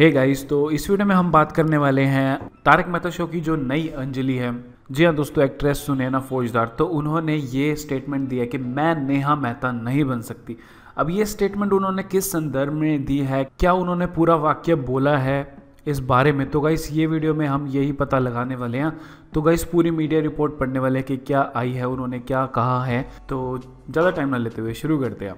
हे hey guys तो इस video में हम बात करने वाले हैं तारक मेहता शो की जो नई अंजलि है जी हाँ दोस्तों एक्ट्रेस सुनैना फौजदार तो उन्होंने ये स्टेटमेंट दिया कि मैं नेहा मेहता नहीं बन सकती अब ये स्टेटमेंट उन्होंने किस संदर्भ में दी है क्या उन्होंने पूरा वाक्य बोला है इस बारे में तो गाइस ये वीडियो में हम यही पता लगाने वाले हैं तो गाइस पूरी मीडिया रिपोर्ट पढ़ने वाले हैं कि क्या आई है उन्होंने क्या कहा है तो ज़्यादा टाइम ना लेते हुए शुरू करते हैं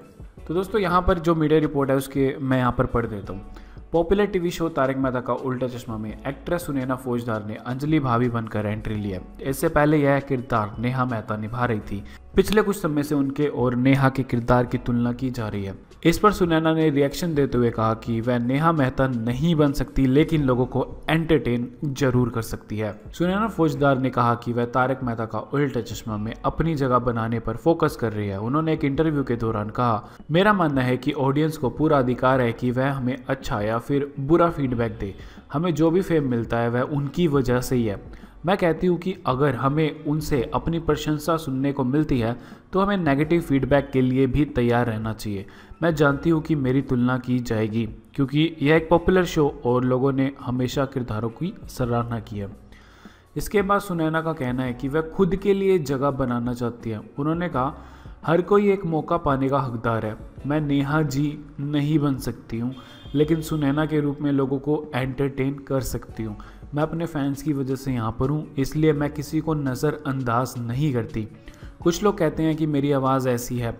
तो दोस्तों यहाँ पर जो मीडिया रिपोर्ट है उसके मैं यहाँ पर पढ़ देता हूँ popular TV show Taarak Mehta Ka Ooltah चश्मा में एक्ट्रेस सुनैना फौजदार ने अंजलि भाभी बनकर एंट्री लिया इससे पहले यह किरदार नेहा मेहता निभा रही थी पिछले कुछ समय से उनके और नेहा के किरदार की तुलना की जा रही है इस पर सुनैना ने रिएक्शन देते हुए कहा कि वह नेहा मेहता नहीं बन सकती लेकिन लोगों को एंटरटेन जरूर कर सकती है सुनैना फौजदार ने कहा कि वह तारक मेहता का उल्टा चश्मा में अपनी जगह बनाने पर फोकस कर रही है उन्होंने एक इंटरव्यू के दौरान कहा मेरा मानना है कि ऑडियंस को पूरा अधिकार है कि वह हमें अच्छा या फिर बुरा फीडबैक दे हमें जो भी फेम मिलता है वह उनकी वजह से ही है मैं कहती हूँ कि अगर हमें उनसे अपनी प्रशंसा सुनने को मिलती है तो हमें नेगेटिव फीडबैक के लिए भी तैयार रहना चाहिए मैं जानती हूँ कि मेरी तुलना की जाएगी क्योंकि यह एक पॉपुलर शो और लोगों ने हमेशा किरदारों की सराहना की है इसके बाद सुनैना का कहना है कि वह खुद के लिए जगह बनाना चाहती है उन्होंने कहा हर कोई एक मौका पाने का हकदार है मैं नेहा जी नहीं बन सकती हूँ लेकिन सुनैना के रूप में लोगों को एंटरटेन कर सकती हूँ मैं अपने फैंस की वजह से यहाँ पर हूँ इसलिए मैं किसी को नज़रअंदाज नहीं करती कुछ लोग कहते हैं कि मेरी आवाज़ ऐसी है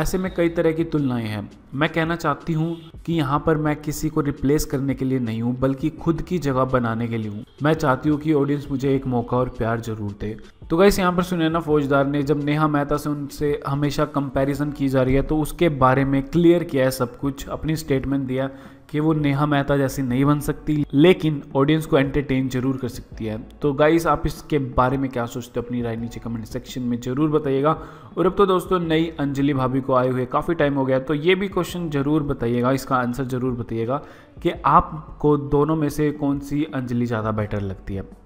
ऐसे में कई तरह की तुलनाएं हैं मैं कहना चाहती हूँ कि यहाँ पर मैं किसी को रिप्लेस करने के लिए नहीं हूँ बल्कि खुद की जगह बनाने के लिए हूँ मैं चाहती हूँ कि ऑडियंस मुझे एक मौका और प्यार जरूर दे तो गाइस यहाँ पर सुनैना फौजदार ने जब नेहा मेहता से उनसे हमेशा कंपैरिजन की जा रही है तो उसके बारे में क्लियर किया है सब कुछ अपनी स्टेटमेंट दिया कि वो नेहा मेहता जैसी नहीं बन सकती लेकिन ऑडियंस को एंटरटेन जरूर कर सकती है तो गाइस आप इसके बारे में क्या सोचते हो अपनी राय नीचे कमेंट सेक्शन में जरूर बताइएगा और अब तो दोस्तों नई अंजलि भाभी को आए हुए काफ़ी टाइम हो गया तो ये भी क्वेश्चन जरूर बताइएगा इसका आंसर जरूर बताइएगा कि आपको दोनों में से कौन सी अंजलि ज़्यादा बेटर लगती है